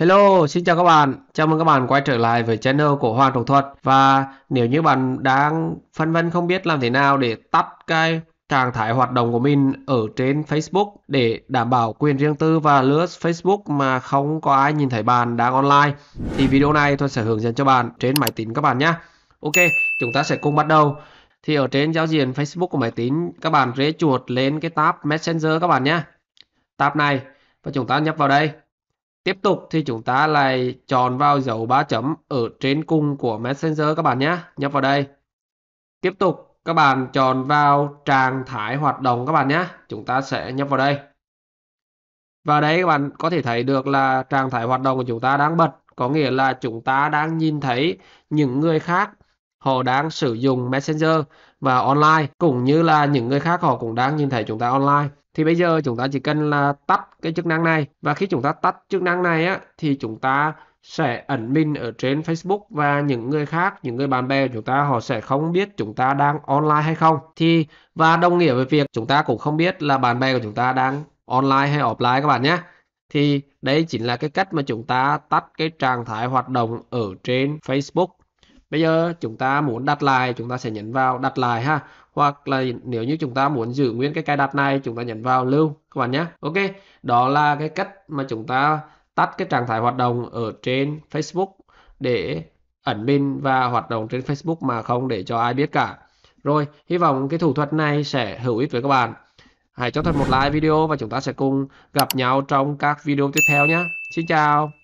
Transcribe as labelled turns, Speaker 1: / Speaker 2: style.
Speaker 1: Hello, xin chào các bạn. Chào mừng các bạn quay trở lại với channel của Hoàng Trọng Thuật. Và nếu như bạn đang phân vân không biết làm thế nào để tắt cái trạng thái hoạt động của mình ở trên Facebook để đảm bảo quyền riêng tư và lướt Facebook mà không có ai nhìn thấy bạn đang online thì video này tôi sẽ hướng dẫn cho bạn trên máy tính các bạn nhé. Ok, chúng ta sẽ cùng bắt đầu. Thì ở trên giao diện Facebook của máy tính các bạn rẽ chuột lên cái tab Messenger các bạn nhé. Tab này và chúng ta nhập vào đây Tiếp tục thì chúng ta lại chọn vào dấu 3 chấm ở trên cùng của Messenger các bạn nhé. Nhấp vào đây. Tiếp tục các bạn chọn vào trạng thái hoạt động các bạn nhé. Chúng ta sẽ nhấp vào đây. Và đây các bạn có thể thấy được là trạng thái hoạt động của chúng ta đang bật. Có nghĩa là chúng ta đang nhìn thấy những người khác họ đang sử dụng Messenger và online cũng như là những người khác họ cũng đang nhìn thấy chúng ta online thì bây giờ chúng ta chỉ cần là tắt cái chức năng này và khi chúng ta tắt chức năng này á thì chúng ta sẽ ẩn mình ở trên Facebook và những người khác, những người bạn bè của chúng ta họ sẽ không biết chúng ta đang online hay không. Thì và đồng nghĩa với việc chúng ta cũng không biết là bạn bè của chúng ta đang online hay offline các bạn nhé. Thì đấy chính là cái cách mà chúng ta tắt cái trạng thái hoạt động ở trên Facebook Bây giờ chúng ta muốn đặt lại chúng ta sẽ nhấn vào đặt lại ha. Hoặc là nếu như chúng ta muốn giữ nguyên cái cài đặt này chúng ta nhấn vào lưu các bạn nhé. Ok, đó là cái cách mà chúng ta tắt cái trạng thái hoạt động ở trên Facebook để ẩn bin và hoạt động trên Facebook mà không để cho ai biết cả. Rồi, hy vọng cái thủ thuật này sẽ hữu ích với các bạn. Hãy cho thật một like video và chúng ta sẽ cùng gặp nhau trong các video tiếp theo nhé. Xin chào!